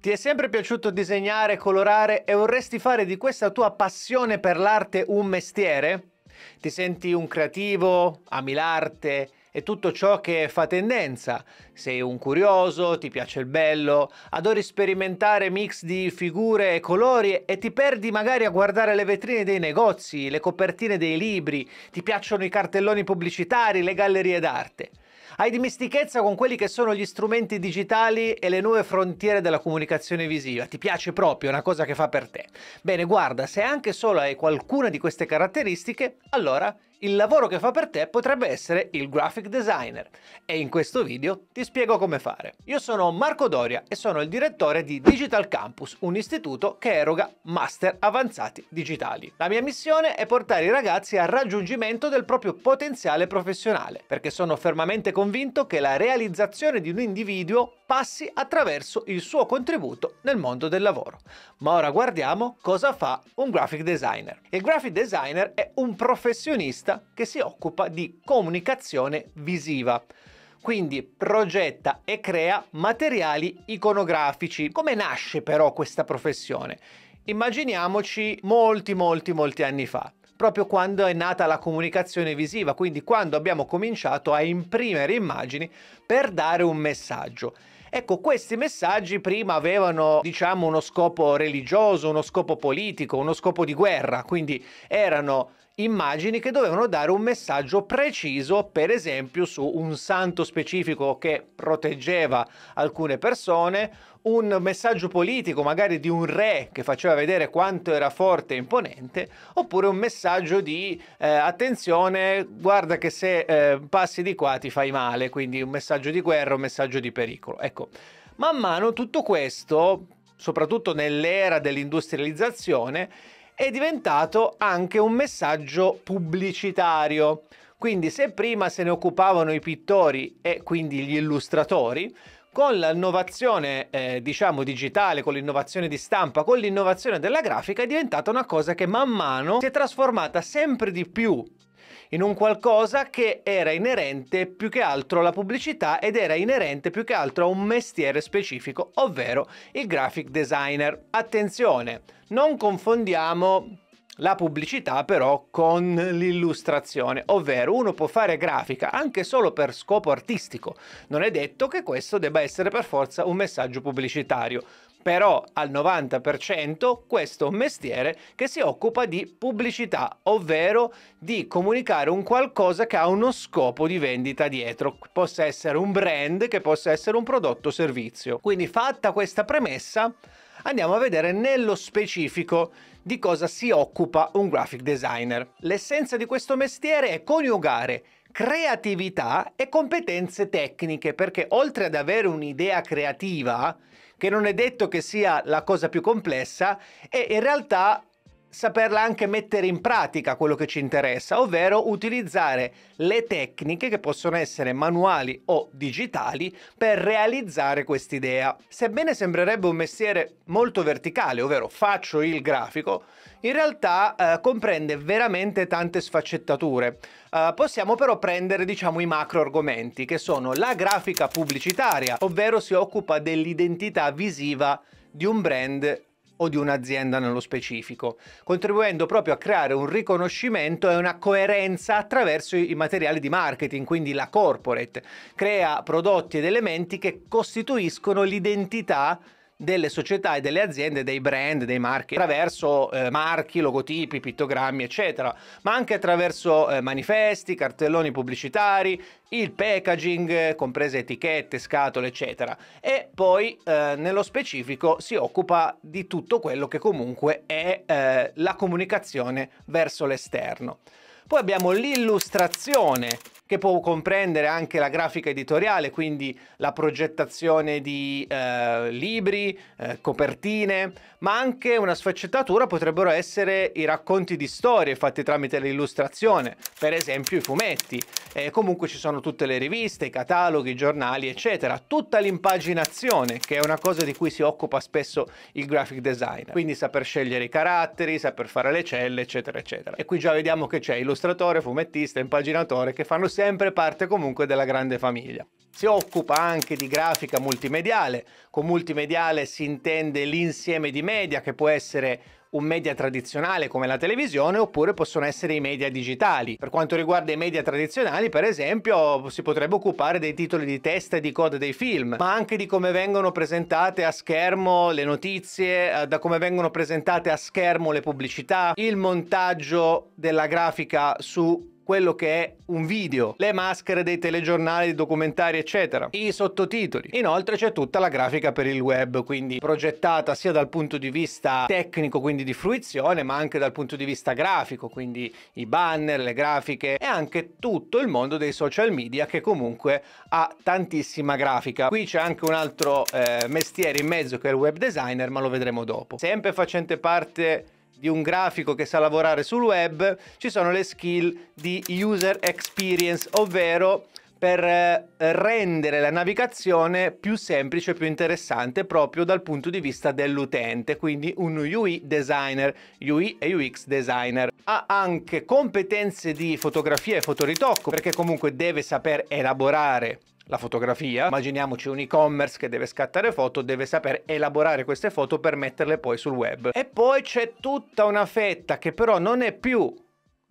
Ti è sempre piaciuto disegnare, colorare e vorresti fare di questa tua passione per l'arte un mestiere? Ti senti un creativo, ami l'arte e tutto ciò che fa tendenza? Sei un curioso, ti piace il bello, adori sperimentare mix di figure e colori e ti perdi magari a guardare le vetrine dei negozi, le copertine dei libri, ti piacciono i cartelloni pubblicitari, le gallerie d'arte. Hai dimestichezza con quelli che sono gli strumenti digitali e le nuove frontiere della comunicazione visiva. Ti piace proprio, è una cosa che fa per te. Bene, guarda, se anche solo hai qualcuna di queste caratteristiche, allora il lavoro che fa per te potrebbe essere il graphic designer e in questo video ti spiego come fare. Io sono Marco Doria e sono il direttore di Digital Campus, un istituto che eroga master avanzati digitali. La mia missione è portare i ragazzi al raggiungimento del proprio potenziale professionale, perché sono fermamente convinto che la realizzazione di un individuo passi attraverso il suo contributo nel mondo del lavoro. Ma ora guardiamo cosa fa un graphic designer. Il graphic designer è un professionista che si occupa di comunicazione visiva quindi progetta e crea materiali iconografici. Come nasce però questa professione? Immaginiamoci molti molti molti anni fa, proprio quando è nata la comunicazione visiva, quindi quando abbiamo cominciato a imprimere immagini per dare un messaggio. Ecco, questi messaggi prima avevano, diciamo, uno scopo religioso, uno scopo politico, uno scopo di guerra, quindi erano immagini che dovevano dare un messaggio preciso, per esempio su un santo specifico che proteggeva alcune persone, un messaggio politico magari di un re che faceva vedere quanto era forte e imponente, oppure un messaggio di eh, attenzione, guarda che se eh, passi di qua ti fai male, quindi un messaggio di guerra, un messaggio di pericolo. Ecco, man mano tutto questo, soprattutto nell'era dell'industrializzazione, è diventato anche un messaggio pubblicitario. Quindi se prima se ne occupavano i pittori e quindi gli illustratori, con l'innovazione eh, diciamo digitale, con l'innovazione di stampa, con l'innovazione della grafica è diventata una cosa che man mano si è trasformata sempre di più in un qualcosa che era inerente più che altro alla pubblicità ed era inerente più che altro a un mestiere specifico, ovvero il graphic designer. Attenzione, non confondiamo la pubblicità però con l'illustrazione, ovvero uno può fare grafica anche solo per scopo artistico, non è detto che questo debba essere per forza un messaggio pubblicitario, però al 90% questo mestiere che si occupa di pubblicità, ovvero di comunicare un qualcosa che ha uno scopo di vendita dietro, che possa essere un brand, che possa essere un prodotto o servizio. Quindi fatta questa premessa, andiamo a vedere nello specifico di cosa si occupa un graphic designer. L'essenza di questo mestiere è coniugare creatività e competenze tecniche, perché oltre ad avere un'idea creativa, che non è detto che sia la cosa più complessa e in realtà saperla anche mettere in pratica quello che ci interessa, ovvero utilizzare le tecniche che possono essere manuali o digitali per realizzare quest'idea. Sebbene sembrerebbe un mestiere molto verticale, ovvero faccio il grafico, in realtà eh, comprende veramente tante sfaccettature. Eh, possiamo però prendere diciamo i macro argomenti che sono la grafica pubblicitaria, ovvero si occupa dell'identità visiva di un brand o di un'azienda nello specifico, contribuendo proprio a creare un riconoscimento e una coerenza attraverso i materiali di marketing, quindi la corporate, crea prodotti ed elementi che costituiscono l'identità delle società e delle aziende, dei brand, dei marchi, attraverso eh, marchi, logotipi, pittogrammi, eccetera, ma anche attraverso eh, manifesti, cartelloni pubblicitari, il packaging, comprese etichette, scatole, eccetera. E poi eh, nello specifico si occupa di tutto quello che comunque è eh, la comunicazione verso l'esterno. Poi abbiamo l'illustrazione che può comprendere anche la grafica editoriale, quindi la progettazione di eh, libri, eh, copertine, ma anche una sfaccettatura potrebbero essere i racconti di storie fatti tramite l'illustrazione, per esempio i fumetti. E eh, comunque ci sono tutte le riviste, i cataloghi, i giornali, eccetera. Tutta l'impaginazione, che è una cosa di cui si occupa spesso il graphic designer. Quindi saper scegliere i caratteri, saper fare le celle, eccetera, eccetera. E qui già vediamo che c'è illustratore, fumettista, impaginatore che fanno sempre sempre parte comunque della grande famiglia. Si occupa anche di grafica multimediale, con multimediale si intende l'insieme di media che può essere un media tradizionale come la televisione oppure possono essere i media digitali. Per quanto riguarda i media tradizionali, per esempio, si potrebbe occupare dei titoli di testa e di coda dei film, ma anche di come vengono presentate a schermo le notizie, eh, da come vengono presentate a schermo le pubblicità, il montaggio della grafica su quello che è un video, le maschere dei telegiornali, dei documentari, eccetera, i sottotitoli. Inoltre c'è tutta la grafica per il web, quindi progettata sia dal punto di vista tecnico, quindi di fruizione, ma anche dal punto di vista grafico, quindi i banner, le grafiche e anche tutto il mondo dei social media che comunque ha tantissima grafica. Qui c'è anche un altro eh, mestiere in mezzo che è il web designer, ma lo vedremo dopo. Sempre facente parte di un grafico che sa lavorare sul web, ci sono le skill di user experience, ovvero per eh, rendere la navigazione più semplice e più interessante proprio dal punto di vista dell'utente, quindi un UI designer, UI e UX designer. Ha anche competenze di fotografia e fotoritocco perché comunque deve saper elaborare la fotografia, immaginiamoci un e-commerce che deve scattare foto, deve saper elaborare queste foto per metterle poi sul web. E poi c'è tutta una fetta che però non è più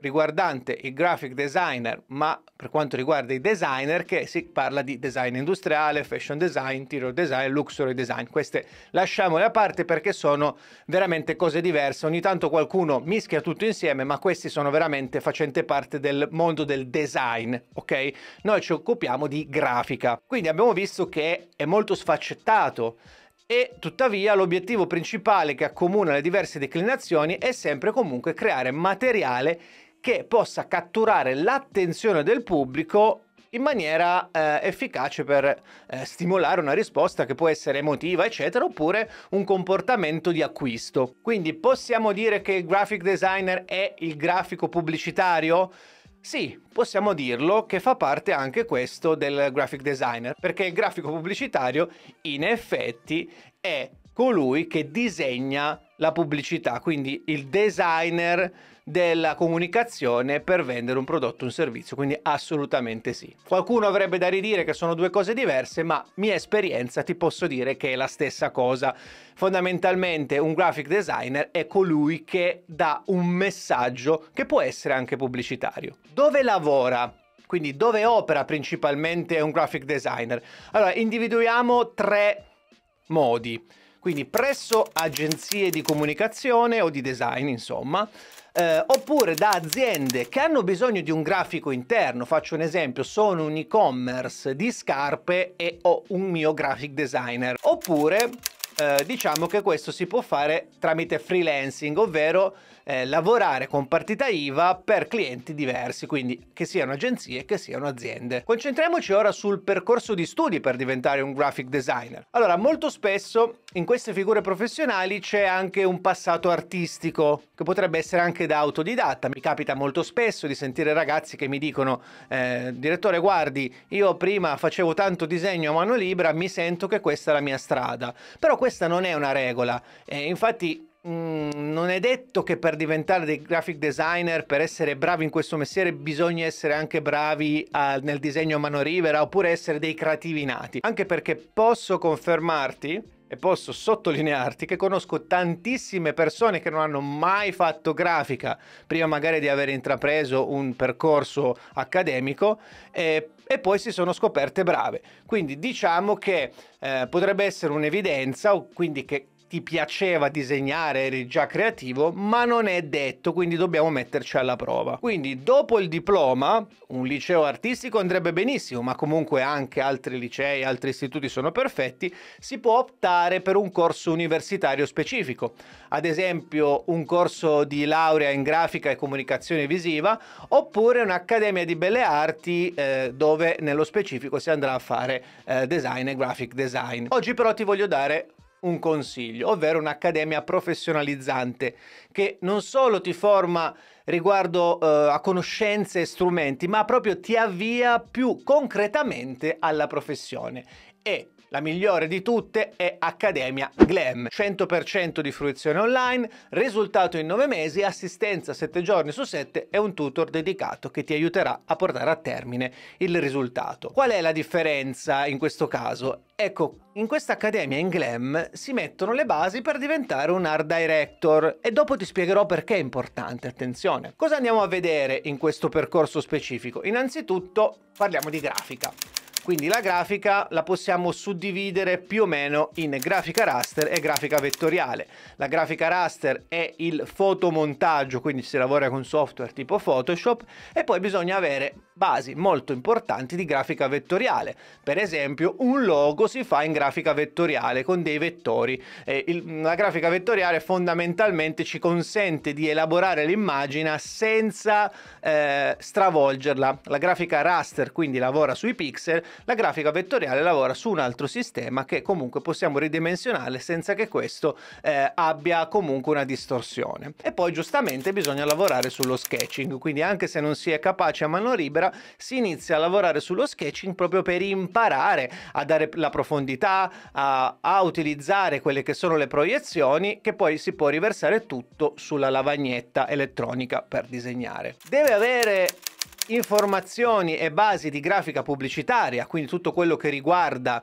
riguardante il graphic designer, ma per quanto riguarda i designer, che si parla di design industriale, fashion design, interior design, luxury design. Queste lasciamole a parte perché sono veramente cose diverse. Ogni tanto qualcuno mischia tutto insieme, ma questi sono veramente facente parte del mondo del design, ok? Noi ci occupiamo di grafica. Quindi abbiamo visto che è molto sfaccettato e tuttavia l'obiettivo principale che accomuna le diverse declinazioni è sempre comunque creare materiale che possa catturare l'attenzione del pubblico in maniera eh, efficace per eh, stimolare una risposta che può essere emotiva, eccetera, oppure un comportamento di acquisto. Quindi possiamo dire che il graphic designer è il grafico pubblicitario? Sì, possiamo dirlo che fa parte anche questo del graphic designer, perché il grafico pubblicitario in effetti è colui che disegna la pubblicità, quindi il designer della comunicazione per vendere un prodotto o un servizio, quindi assolutamente sì. Qualcuno avrebbe da ridire che sono due cose diverse, ma mia esperienza ti posso dire che è la stessa cosa. Fondamentalmente un graphic designer è colui che dà un messaggio che può essere anche pubblicitario. Dove lavora? Quindi dove opera principalmente un graphic designer? Allora, individuiamo tre modi quindi presso agenzie di comunicazione o di design, insomma, eh, oppure da aziende che hanno bisogno di un grafico interno. Faccio un esempio, sono un e-commerce di scarpe e ho un mio graphic designer. Oppure eh, diciamo che questo si può fare tramite freelancing, ovvero eh, lavorare con partita IVA per clienti diversi, quindi che siano agenzie che siano aziende. Concentriamoci ora sul percorso di studi per diventare un graphic designer. Allora, molto spesso in queste figure professionali c'è anche un passato artistico che potrebbe essere anche da autodidatta. Mi capita molto spesso di sentire ragazzi che mi dicono eh, direttore guardi, io prima facevo tanto disegno a mano libera, mi sento che questa è la mia strada. Però questa non è una regola. Eh, infatti Mm, non è detto che per diventare dei graphic designer, per essere bravi in questo mestiere, bisogna essere anche bravi a, ah, nel disegno a mano libera oppure essere dei creativi nati. Anche perché posso confermarti e posso sottolinearti che conosco tantissime persone che non hanno mai fatto grafica prima magari di aver intrapreso un percorso accademico e, e poi si sono scoperte brave. Quindi diciamo che eh, potrebbe essere un'evidenza, quindi che ti piaceva disegnare, eri già creativo, ma non è detto, quindi dobbiamo metterci alla prova. Quindi dopo il diploma, un liceo artistico andrebbe benissimo, ma comunque anche altri licei, altri istituti sono perfetti, si può optare per un corso universitario specifico, ad esempio un corso di laurea in grafica e comunicazione visiva, oppure un'accademia di belle arti eh, dove nello specifico si andrà a fare eh, design e graphic design. Oggi però ti voglio dare un consiglio, ovvero un'accademia professionalizzante che non solo ti forma riguardo eh, a conoscenze e strumenti, ma proprio ti avvia più concretamente alla professione. E la migliore di tutte è Accademia Glam, 100% di fruizione online, risultato in 9 mesi, assistenza 7 giorni su 7 e un tutor dedicato che ti aiuterà a portare a termine il risultato. Qual è la differenza in questo caso? Ecco, in questa accademia in Glam si mettono le basi per diventare un art director e dopo ti spiegherò perché è importante, attenzione. Cosa andiamo a vedere in questo percorso specifico? Innanzitutto parliamo di grafica. Quindi la grafica la possiamo suddividere più o meno in grafica raster e grafica vettoriale. La grafica raster è il fotomontaggio, quindi si lavora con software tipo Photoshop e poi bisogna avere basi molto importanti di grafica vettoriale. Per esempio un logo si fa in grafica vettoriale con dei vettori. Eh, il, la grafica vettoriale fondamentalmente ci consente di elaborare l'immagine senza eh, stravolgerla. La grafica raster quindi lavora sui pixel la grafica vettoriale lavora su un altro sistema che comunque possiamo ridimensionare senza che questo eh, abbia comunque una distorsione. E poi giustamente bisogna lavorare sullo sketching, quindi anche se non si è capace a mano libera si inizia a lavorare sullo sketching proprio per imparare a dare la profondità, a, a utilizzare quelle che sono le proiezioni che poi si può riversare tutto sulla lavagnetta elettronica per disegnare. Deve avere informazioni e basi di grafica pubblicitaria, quindi tutto quello che riguarda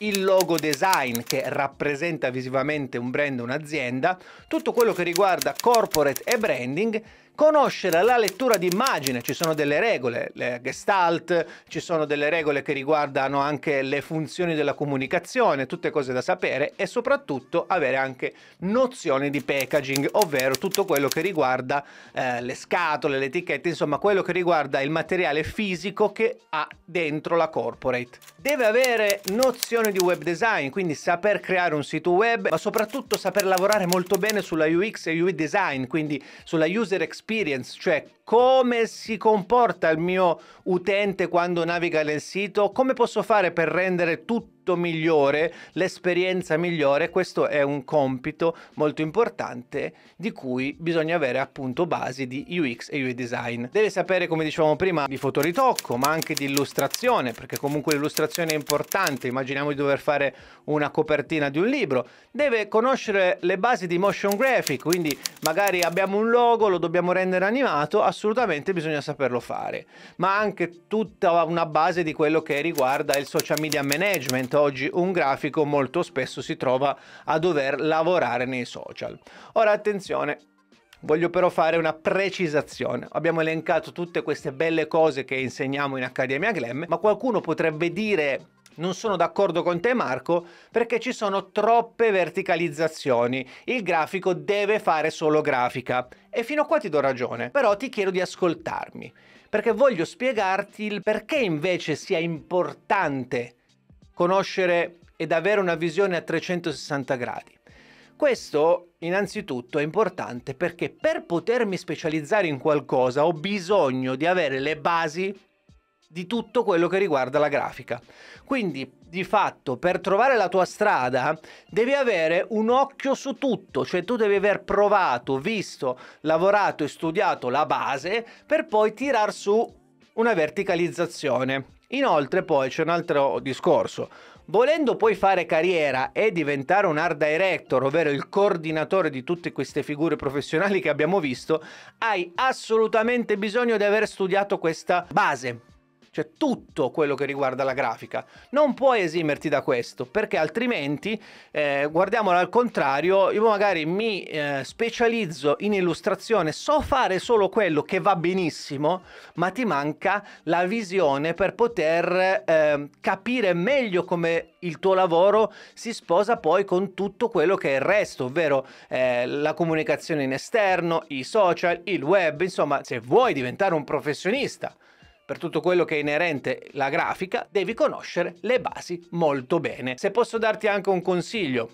il logo design che rappresenta visivamente un brand, un'azienda, tutto quello che riguarda corporate e branding conoscere la lettura d'immagine, ci sono delle regole, le gestalt, ci sono delle regole che riguardano anche le funzioni della comunicazione, tutte cose da sapere e soprattutto avere anche nozioni di packaging, ovvero tutto quello che riguarda eh, le scatole, le etichette, insomma quello che riguarda il materiale fisico che ha dentro la corporate. Deve avere nozioni di web design, quindi saper creare un sito web, ma soprattutto saper lavorare molto bene sulla UX e UI design, quindi sulla user experience experience, cioè come si comporta il mio utente quando naviga nel sito, come posso fare per rendere tutto migliore, l'esperienza migliore, questo è un compito molto importante di cui bisogna avere appunto basi di UX e UI design. Deve sapere, come dicevamo prima, di fotoritocco, ma anche di illustrazione, perché comunque l'illustrazione è importante, immaginiamo di dover fare una copertina di un libro. Deve conoscere le basi di motion graphic, quindi magari abbiamo un logo, lo dobbiamo rendere animato, assolutamente bisogna saperlo fare, ma anche tutta una base di quello che riguarda il social media management. Oggi un grafico molto spesso si trova a dover lavorare nei social. Ora attenzione, Voglio però fare una precisazione. Abbiamo elencato tutte queste belle cose che insegniamo in Accademia Glam, ma qualcuno potrebbe dire non sono d'accordo con te Marco perché ci sono troppe verticalizzazioni, il grafico deve fare solo grafica e fino a qua ti do ragione, però ti chiedo di ascoltarmi perché voglio spiegarti il perché invece sia importante conoscere ed avere una visione a 360 gradi. Questo innanzitutto è importante perché per potermi specializzare in qualcosa ho bisogno di avere le basi di tutto quello che riguarda la grafica. Quindi, di fatto, per trovare la tua strada devi avere un occhio su tutto, cioè tu devi aver provato, visto, lavorato e studiato la base per poi tirar su una verticalizzazione. Inoltre poi c'è un altro discorso. Volendo poi fare carriera e diventare un art director, ovvero il coordinatore di tutte queste figure professionali che abbiamo visto, hai assolutamente bisogno di aver studiato questa base, cioè tutto quello che riguarda la grafica. Non puoi esimerti da questo, perché altrimenti, eh, guardiamolo al contrario, io magari mi eh, specializzo in illustrazione, so fare solo quello che va benissimo, ma ti manca la visione per poter eh, capire meglio come il tuo lavoro si sposa poi con tutto quello che è il resto, ovvero eh, la comunicazione in esterno, i social, il web, insomma, se vuoi diventare un professionista per tutto quello che è inerente la grafica, devi conoscere le basi molto bene. Se posso darti anche un consiglio,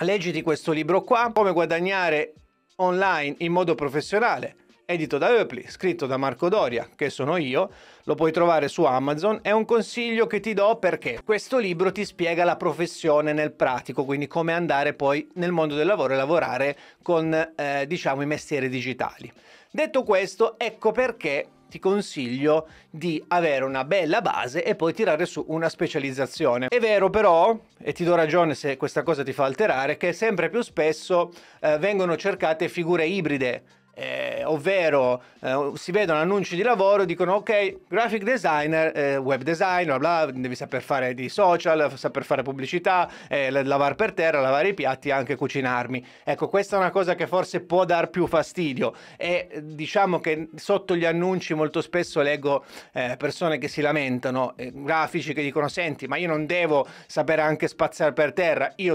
leggiti questo libro qua, Come guadagnare online in modo professionale, edito da Eupli, scritto da Marco Doria, che sono io, lo puoi trovare su Amazon, è un consiglio che ti do perché questo libro ti spiega la professione nel pratico, quindi come andare poi nel mondo del lavoro e lavorare con eh, diciamo i mestieri digitali. Detto questo, ecco perché ti consiglio di avere una bella base e poi tirare su una specializzazione. È vero però, e ti do ragione se questa cosa ti fa alterare, che sempre più spesso eh, vengono cercate figure ibride eh, ovvero eh, si vedono annunci di lavoro, dicono ok, graphic designer, eh, web designer, bla, bla, devi saper fare di social, saper fare pubblicità, eh, lavare per terra, lavare i piatti, e anche cucinarmi. Ecco, questa è una cosa che forse può dar più fastidio e diciamo che sotto gli annunci molto spesso leggo eh, persone che si lamentano, eh, grafici che dicono senti, ma io non devo sapere anche spazzare per terra, io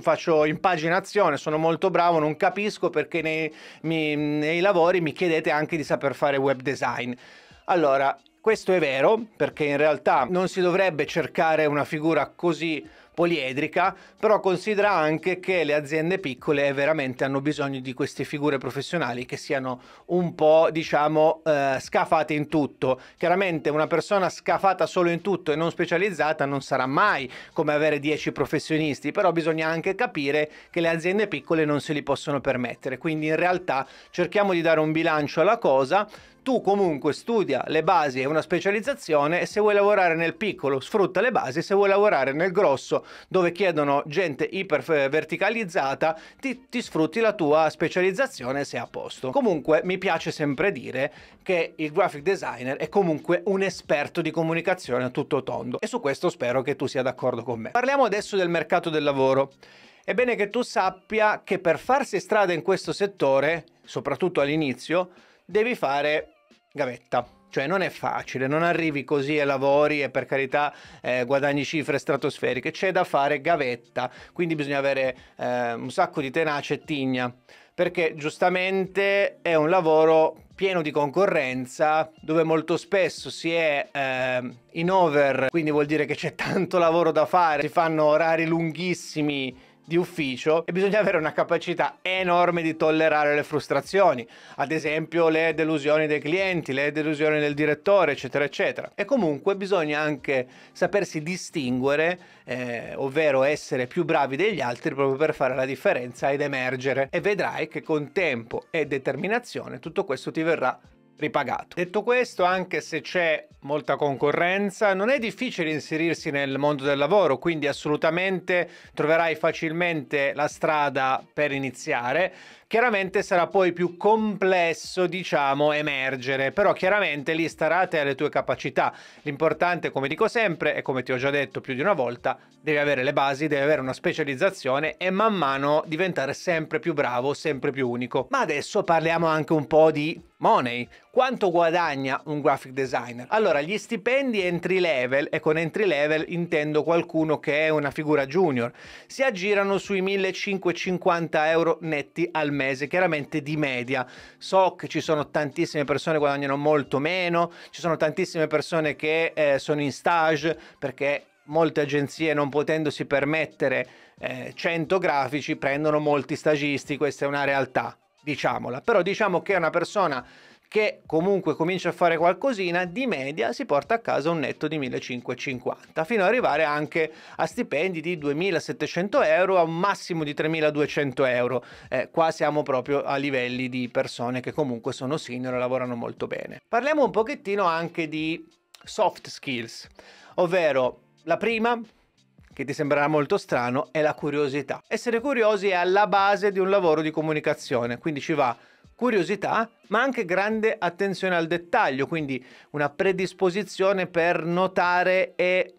faccio impaginazione, sono molto bravo, non capisco perché nei, mi Mm, nei lavori mi chiedete anche di saper fare web design. Allora, questo è vero perché in realtà non si dovrebbe cercare una figura così poliedrica, però considera anche che le aziende piccole veramente hanno bisogno di queste figure professionali che siano un po', diciamo, eh, scafate in tutto. Chiaramente una persona scafata solo in tutto e non specializzata non sarà mai come avere 10 professionisti, però bisogna anche capire che le aziende piccole non se li possono permettere. Quindi in realtà cerchiamo di dare un bilancio alla cosa, tu comunque studia le basi e una specializzazione e se vuoi lavorare nel piccolo sfrutta le basi, se vuoi lavorare nel grosso dove chiedono gente iper eh, verticalizzata ti, ti sfrutti la tua specializzazione se sei a posto. Comunque mi piace sempre dire che il graphic designer è comunque un esperto di comunicazione a tutto tondo e su questo spero che tu sia d'accordo con me. Parliamo adesso del mercato del lavoro. È bene che tu sappia che per farsi strada in questo settore, soprattutto all'inizio, devi fare gavetta. Cioè non è facile, non arrivi così e lavori e per carità eh, guadagni cifre stratosferiche, c'è da fare gavetta, quindi bisogna avere eh, un sacco di tenacia e tigna, perché giustamente è un lavoro pieno di concorrenza dove molto spesso si è eh, in over, quindi vuol dire che c'è tanto lavoro da fare, si fanno orari lunghissimi di ufficio e bisogna avere una capacità enorme di tollerare le frustrazioni, ad esempio le delusioni dei clienti, le delusioni del direttore, eccetera, eccetera. E comunque bisogna anche sapersi distinguere, eh, ovvero essere più bravi degli altri proprio per fare la differenza ed emergere. E vedrai che con tempo e determinazione tutto questo ti verrà ripagato. Detto questo, anche se c'è molta concorrenza, non è difficile inserirsi nel mondo del lavoro, quindi assolutamente troverai facilmente la strada per iniziare. Chiaramente sarà poi più complesso, diciamo, emergere, però chiaramente lì starà alle tue capacità. L'importante, come dico sempre e come ti ho già detto più di una volta, devi avere le basi, devi avere una specializzazione e man mano diventare sempre più bravo, sempre più unico. Ma adesso parliamo anche un po' di money. Quanto guadagna un graphic designer? Allora, gli stipendi entry level, e con entry level intendo qualcuno che è una figura junior, si aggirano sui 1550 euro netti al mese, chiaramente di media. So che ci sono tantissime persone che guadagnano molto meno, ci sono tantissime persone che eh, sono in stage perché molte agenzie non potendosi permettere eh, 100 grafici prendono molti stagisti, questa è una realtà diciamola, però diciamo che è una persona che comunque comincia a fare qualcosina, di media si porta a casa un netto di 1550, fino ad arrivare anche a stipendi di 2700 euro, a un massimo di 3200 euro. Eh, qua siamo proprio a livelli di persone che comunque sono senior e lavorano molto bene. Parliamo un pochettino anche di soft skills, ovvero la prima, che ti sembrerà molto strano, è la curiosità. Essere curiosi è alla base di un lavoro di comunicazione, quindi ci va curiosità, ma anche grande attenzione al dettaglio, quindi una predisposizione per notare e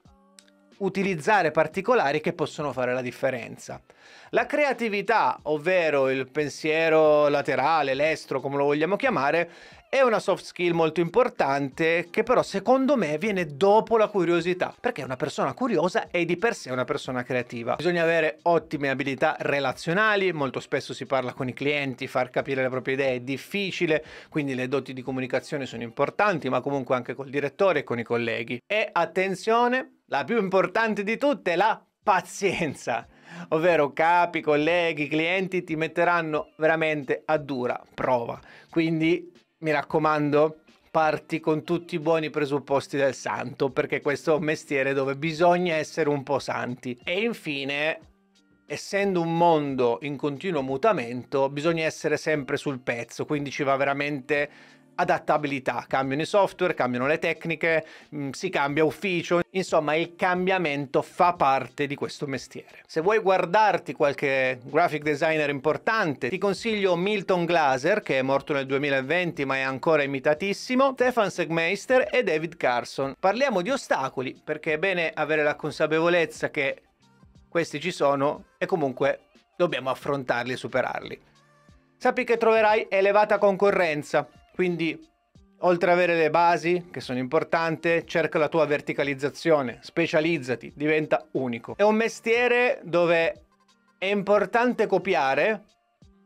utilizzare particolari che possono fare la differenza. La creatività, ovvero il pensiero laterale, l'estro, come lo vogliamo chiamare, è una soft skill molto importante che però secondo me viene dopo la curiosità, perché una persona curiosa è di per sé una persona creativa. Bisogna avere ottime abilità relazionali, molto spesso si parla con i clienti, far capire le proprie idee è difficile, quindi le doti di comunicazione sono importanti, ma comunque anche col direttore e con i colleghi. E attenzione, la più importante di tutte è la pazienza ovvero capi, colleghi, clienti ti metteranno veramente a dura prova. Quindi mi raccomando, parti con tutti i buoni presupposti del santo, perché questo è un mestiere dove bisogna essere un po' santi. E infine, essendo un mondo in continuo mutamento, bisogna essere sempre sul pezzo, quindi ci va veramente adattabilità, cambiano i software, cambiano le tecniche, mm, si cambia ufficio, insomma il cambiamento fa parte di questo mestiere. Se vuoi guardarti qualche graphic designer importante, ti consiglio Milton Glaser che è morto nel 2020 ma è ancora imitatissimo, Stefan Segmeister e David Carson. Parliamo di ostacoli perché è bene avere la consapevolezza che questi ci sono e comunque dobbiamo affrontarli e superarli. Sappi che troverai elevata concorrenza, quindi, oltre ad avere le basi, che sono importanti, cerca la tua verticalizzazione, specializzati, diventa unico. È un mestiere dove è importante copiare,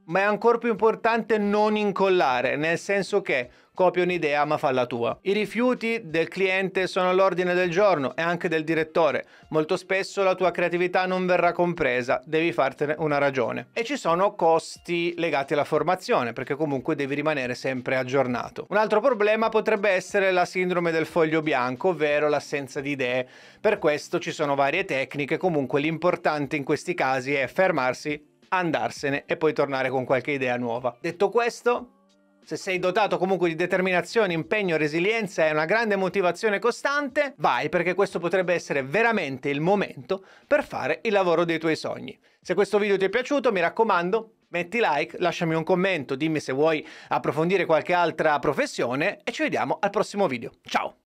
ma è ancora più importante non incollare, nel senso che copia un'idea ma falla tua. I rifiuti del cliente sono all'ordine del giorno e anche del direttore. Molto spesso la tua creatività non verrà compresa, devi fartene una ragione. E ci sono costi legati alla formazione, perché comunque devi rimanere sempre aggiornato. Un altro problema potrebbe essere la sindrome del foglio bianco, ovvero l'assenza di idee. Per questo ci sono varie tecniche, comunque l'importante in questi casi è fermarsi, andarsene e poi tornare con qualche idea nuova. Detto questo, se sei dotato comunque di determinazione, impegno, resilienza e una grande motivazione costante, vai perché questo potrebbe essere veramente il momento per fare il lavoro dei tuoi sogni. Se questo video ti è piaciuto, mi raccomando, metti like, lasciami un commento, dimmi se vuoi approfondire qualche altra professione e ci vediamo al prossimo video. Ciao!